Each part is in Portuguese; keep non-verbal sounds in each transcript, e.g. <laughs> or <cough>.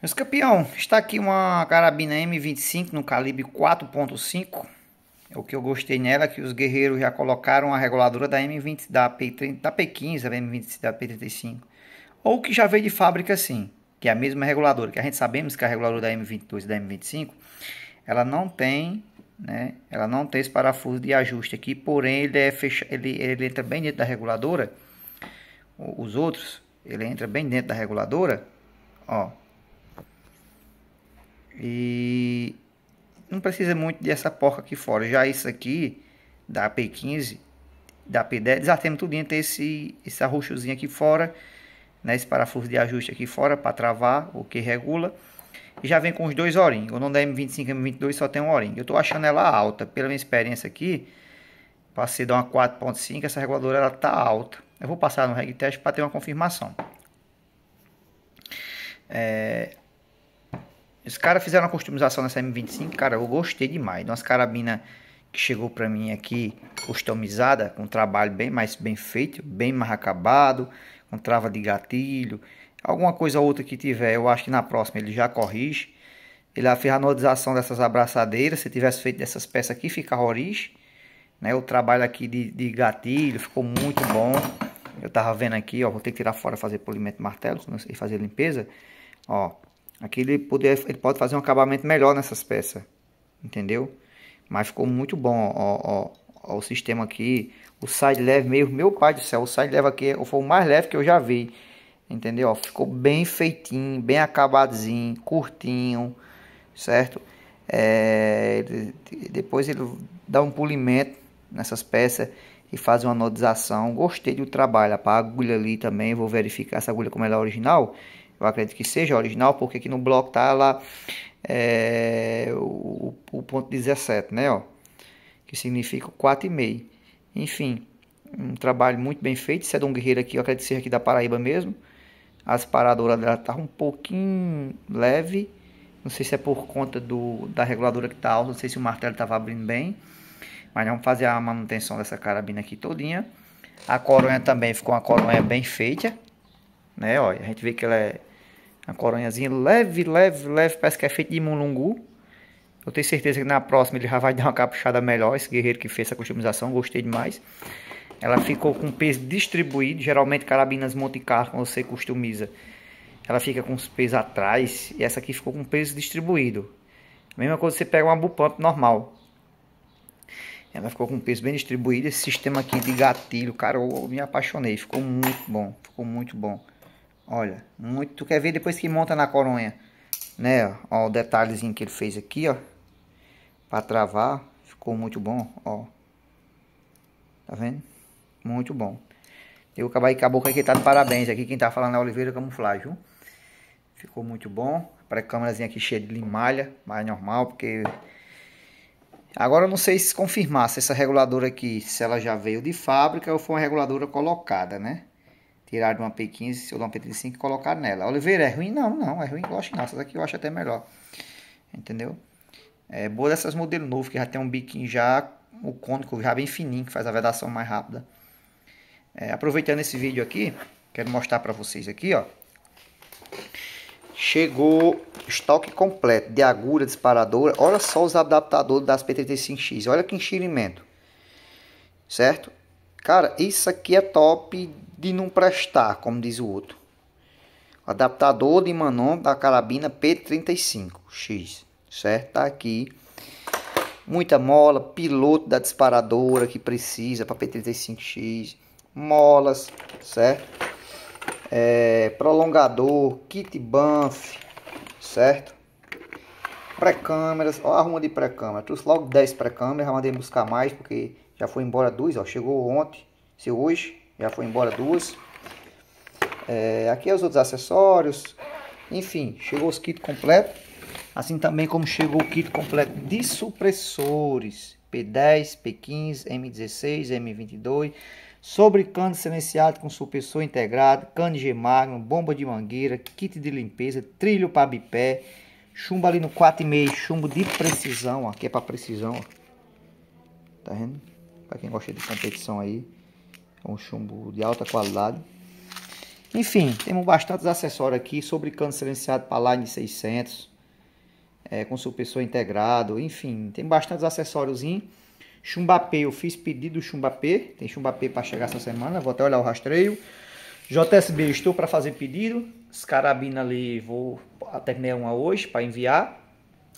Meus campeão, está aqui uma carabina M25 no calibre 4.5. É o que eu gostei nela é que os guerreiros já colocaram a reguladora da M20 da P30, da P15, da M25 da P35, ou que já veio de fábrica assim, que é a mesma reguladora, que a gente sabemos que a reguladora da M22 e da M25, ela não tem, né? Ela não tem esse parafuso de ajuste aqui, porém ele é fecha, ele, ele entra bem dentro da reguladora. Os outros, ele entra bem dentro da reguladora, ó e não precisa muito dessa porca aqui fora. Já isso aqui, da P15, da P10, já tudo dentro esse, esse arroxozinho aqui fora, né? Esse parafuso de ajuste aqui fora para travar o que regula. E já vem com os dois oring O não da M25 e M22 só tem um oring Eu estou achando ela alta, pela minha experiência aqui. Passei de uma 4.5, essa reguladora ela tá alta. Eu vou passar no reg teste para ter uma confirmação. É, os caras fizeram uma customização nessa M25, cara, eu gostei demais. Nossa umas carabinas que chegou para mim aqui customizada, com um trabalho bem mais bem feito, bem mais acabado, com trava de gatilho, alguma coisa ou outra que tiver, eu acho que na próxima ele já corrige. Ele a anodização dessas abraçadeiras, se tivesse feito dessas peças aqui, ficava origem. Né? O trabalho aqui de, de gatilho ficou muito bom. Eu tava vendo aqui, ó, vou ter que tirar fora fazer polimento martelo e fazer limpeza, ó. Aqui ele, poder, ele pode fazer um acabamento melhor nessas peças, entendeu? Mas ficou muito bom, ó, ó, ó o sistema aqui, o side leve meio, meu pai do céu, o side leve aqui é, foi o mais leve que eu já vi, entendeu? Ó, ficou bem feitinho, bem acabadozinho, curtinho, certo? É, depois ele dá um polimento nessas peças e faz uma anodização. Gostei do trabalho, a agulha ali também, vou verificar essa agulha como ela é original eu acredito que seja original, porque aqui no bloco tá lá é, o, o, ponto 17, né? Ó, que significa 4,5. Enfim, um trabalho muito bem feito. Isso é de um guerreiro aqui, eu acredito que seja aqui da Paraíba mesmo. As paradoras dela tá um pouquinho leve. Não sei se é por conta do, da reguladora que tá alta, não sei se o martelo estava abrindo bem. Mas vamos fazer a manutenção dessa carabina aqui todinha. A coronha também ficou uma coronha bem feita, né? Olha, a gente vê que ela é uma coronhazinha leve, leve, leve, parece que é feito de mulungu. Eu tenho certeza que na próxima ele já vai <laughs> dar uma capuchada melhor, esse guerreiro que fez essa customização, gostei demais. Ela ficou com peso distribuído, geralmente carabinas Monte Carlo, quando você customiza, ela fica com os pesos atrás, e essa aqui ficou com peso distribuído. A mesma coisa você pega uma bupump normal. Ela ficou com peso bem distribuído, esse sistema aqui de gatilho, cara, eu me apaixonei, ficou muito bom, ficou muito bom. Olha, muito. Tu quer ver depois que monta na coronha, né? Ó, o detalhezinho que ele fez aqui, ó. Pra travar. Ficou muito bom, ó. Tá vendo? Muito bom. Eu acabei acabou com aqui, tá de parabéns aqui. Quem tá falando é Oliveira Camuflagem, viu? Ficou muito bom. Para câmerazinha aqui cheia de limalha, mais é normal, porque Agora eu não sei se confirmar se essa reguladora aqui, se ela já veio de fábrica ou foi uma reguladora colocada, né? tirar de uma P15 ou de uma P35 e colocar nela. Oliveira, é ruim? Não, não, é ruim, que não. Essa daqui eu acho até melhor. Entendeu? É boa dessas modelo novo, que já tem um biquinho já, o cônico já bem fininho, que faz a vedação mais rápida. É, aproveitando esse vídeo aqui, quero mostrar para vocês aqui, ó. Chegou estoque completo de agulha, disparadora. Olha só os adaptadores das P35X. Olha que enchimento. Certo? Cara, isso aqui é top de não prestar, como diz o outro. Adaptador de Manon da carabina P35X, certo? Tá aqui. Muita mola, piloto da disparadora que precisa para P35X, molas, certo? É, prolongador, kit banff, certo? Pré-câmeras, ó a de pré-câmera. Trouxe logo 10 pré-câmeras, já mandei buscar mais porque já foi embora duas, ó. Chegou ontem, se hoje, já foi embora duas. É, aqui é os outros acessórios. Enfim, chegou os kits completos. Assim também como chegou o kit completo de supressores. P10, P15, M16, M22. Sobre cano silenciado com supressor integrado, cano G Magnum, bomba de mangueira, kit de limpeza, trilho para bipé, chumbo ali no 4,5, chumbo de precisão, aqui é para precisão, ó. tá vendo? para quem gosta de competição aí. É um chumbo de alta qualidade. Enfim, temos bastantes acessórios aqui, sobre cano silenciado para Line 600, é, com suspensor integrado, enfim, tem bastantes acessórios. Chumbapê, eu fiz pedido chumbapê, tem chumbapê para chegar essa semana, vou até olhar o rastreio. JSB, estou para fazer pedido, as carabinas ali, vou terminar uma hoje para enviar.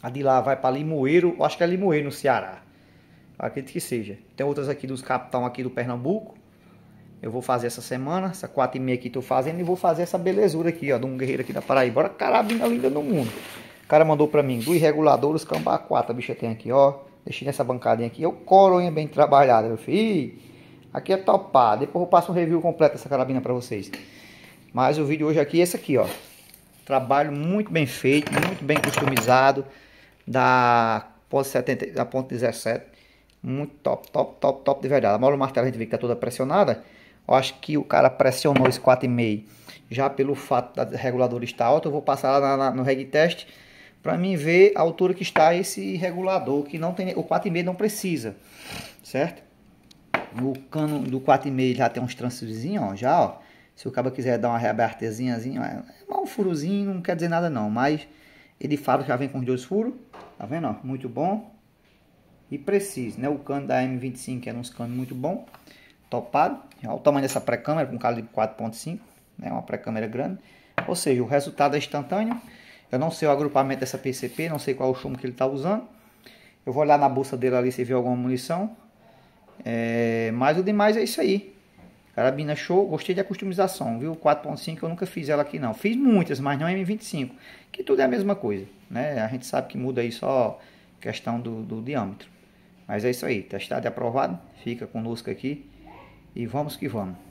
A de lá vai para Limoeiro, acho que é Limoeiro no Ceará. Acredito que seja. Tem outras aqui dos capitão aqui do Pernambuco. Eu vou fazer essa semana, essa 4 e meia que tô fazendo e vou fazer essa belezura aqui, ó, de um guerreiro aqui da Paraíba. Bora carabina linda no mundo. O cara mandou pra mim, do irregulador, os cambá 4, a bicha tem aqui, ó. Deixei nessa bancadinha aqui, eu coronha bem trabalhada, meu filho. Aqui é topado, depois eu passo um review completo dessa carabina pra vocês. Mas o vídeo hoje aqui é esse aqui, ó. Trabalho muito bem feito, muito bem customizado, da ponto 70, da ponto 17 muito top, top, top, top de verdade. A mola martelo a gente vê que tá toda pressionada. Eu acho que o cara pressionou esse 4,5 já pelo fato da regulador estar alto Eu vou passar lá na, na, no reg test para mim ver a altura que está esse regulador, que não tem o 4,5 não precisa, certo? O cano do 4,5 já tem uns trançozinhos, ó, já, ó. Se o cabo quiser dar uma reabertezinha, é um é furozinho, não quer dizer nada não, mas ele fala que já vem com os dois furos, tá vendo, ó? Muito bom e preciso. Né? O cano da M25 era um cano muito bom, topado. Olha o tamanho dessa pré-câmera, com calibre 4.5, né? uma pré-câmera grande. Ou seja, o resultado é instantâneo. Eu não sei o agrupamento dessa PCP, não sei qual o chumbo que ele está usando. Eu vou olhar na bolsa dele ali se viu alguma munição. É, mas o demais é isso aí. Carabina show, gostei da customização, viu? 4.5 eu nunca fiz ela aqui não. Fiz muitas, mas não M25, que tudo é a mesma coisa, né? A gente sabe que muda aí só questão do, do diâmetro. Mas é isso aí, testado e aprovado. Fica conosco aqui e vamos que vamos.